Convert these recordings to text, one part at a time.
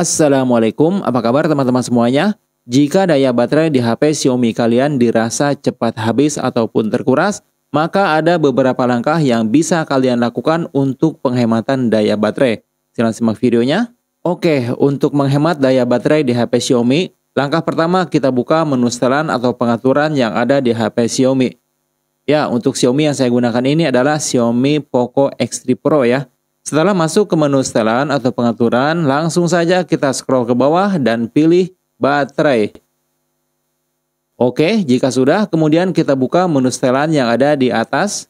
Assalamualaikum, apa kabar teman-teman semuanya? Jika daya baterai di HP Xiaomi kalian dirasa cepat habis ataupun terkuras, maka ada beberapa langkah yang bisa kalian lakukan untuk penghematan daya baterai. Silahkan simak videonya. Oke, untuk menghemat daya baterai di HP Xiaomi, langkah pertama kita buka menu setelan atau pengaturan yang ada di HP Xiaomi. Ya, untuk Xiaomi yang saya gunakan ini adalah Xiaomi Poco X3 Pro ya. Setelah masuk ke menu setelan atau pengaturan, langsung saja kita scroll ke bawah dan pilih baterai. Oke, jika sudah, kemudian kita buka menu setelan yang ada di atas.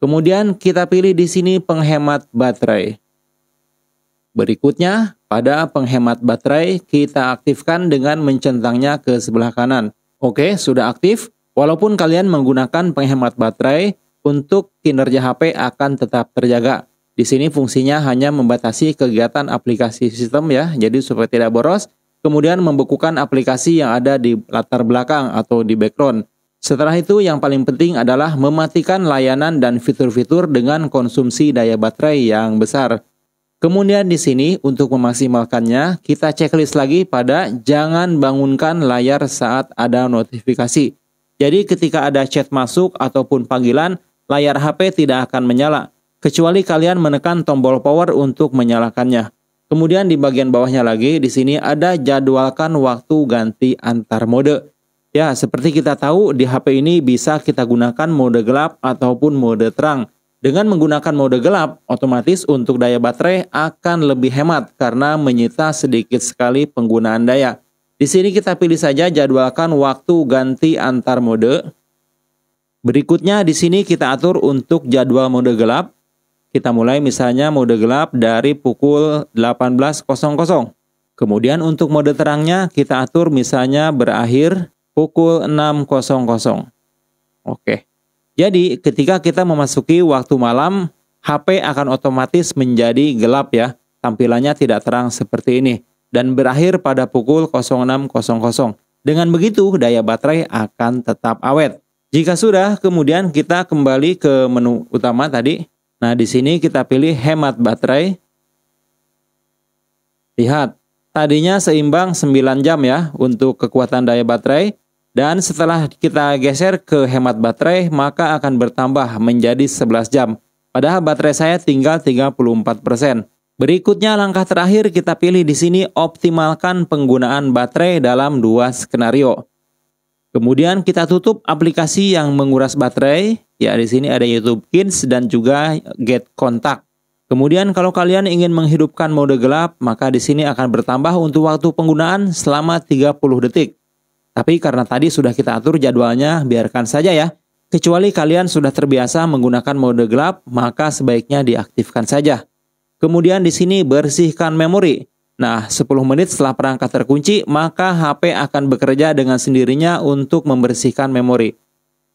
Kemudian kita pilih di sini penghemat baterai. Berikutnya, pada penghemat baterai, kita aktifkan dengan mencentangnya ke sebelah kanan. Oke, sudah aktif. Walaupun kalian menggunakan penghemat baterai, untuk kinerja HP akan tetap terjaga. Di sini fungsinya hanya membatasi kegiatan aplikasi sistem ya, jadi supaya tidak boros. Kemudian membekukan aplikasi yang ada di latar belakang atau di background. Setelah itu yang paling penting adalah mematikan layanan dan fitur-fitur dengan konsumsi daya baterai yang besar. Kemudian di sini untuk memaksimalkannya, kita checklist lagi pada jangan bangunkan layar saat ada notifikasi. Jadi ketika ada chat masuk ataupun panggilan, layar HP tidak akan menyala kecuali kalian menekan tombol power untuk menyalakannya. Kemudian di bagian bawahnya lagi di sini ada jadwalkan waktu ganti antar mode. Ya, seperti kita tahu di HP ini bisa kita gunakan mode gelap ataupun mode terang. Dengan menggunakan mode gelap, otomatis untuk daya baterai akan lebih hemat karena menyita sedikit sekali penggunaan daya. Di sini kita pilih saja jadwalkan waktu ganti antar mode. Berikutnya di sini kita atur untuk jadwal mode gelap kita mulai misalnya mode gelap dari pukul 18.00. Kemudian untuk mode terangnya kita atur misalnya berakhir pukul 6.00. Oke. Jadi ketika kita memasuki waktu malam, HP akan otomatis menjadi gelap ya. Tampilannya tidak terang seperti ini dan berakhir pada pukul 06.00. Dengan begitu daya baterai akan tetap awet. Jika sudah, kemudian kita kembali ke menu utama tadi. Nah, di sini kita pilih hemat baterai. Lihat, tadinya seimbang 9 jam ya untuk kekuatan daya baterai. Dan setelah kita geser ke hemat baterai, maka akan bertambah menjadi 11 jam. Padahal baterai saya tinggal 34%. Berikutnya langkah terakhir kita pilih di sini optimalkan penggunaan baterai dalam dua skenario. Kemudian kita tutup aplikasi yang menguras baterai Ya, di sini ada YouTube Kids dan juga Get Kontak. Kemudian kalau kalian ingin menghidupkan mode gelap, maka di sini akan bertambah untuk waktu penggunaan selama 30 detik. Tapi karena tadi sudah kita atur jadwalnya, biarkan saja ya. Kecuali kalian sudah terbiasa menggunakan mode gelap, maka sebaiknya diaktifkan saja. Kemudian di sini bersihkan memori. Nah, 10 menit setelah perangkat terkunci, maka HP akan bekerja dengan sendirinya untuk membersihkan memori.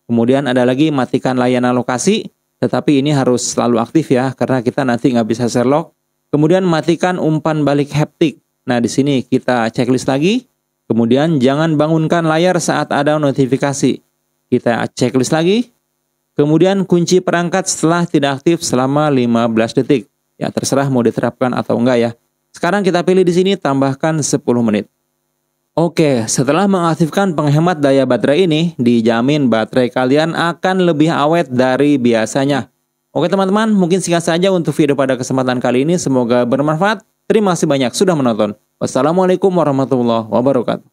Kemudian ada lagi matikan layanan lokasi, tetapi ini harus selalu aktif ya, karena kita nanti nggak bisa serlok. Kemudian matikan umpan balik haptik. Nah, di sini kita checklist lagi. Kemudian jangan bangunkan layar saat ada notifikasi. Kita checklist lagi. Kemudian kunci perangkat setelah tidak aktif selama 15 detik. Ya, terserah mau diterapkan atau enggak ya. Sekarang kita pilih di sini tambahkan 10 menit. Oke, setelah mengaktifkan penghemat daya baterai ini, dijamin baterai kalian akan lebih awet dari biasanya. Oke teman-teman, mungkin singkat saja untuk video pada kesempatan kali ini. Semoga bermanfaat. Terima kasih banyak sudah menonton. Wassalamualaikum warahmatullahi wabarakatuh.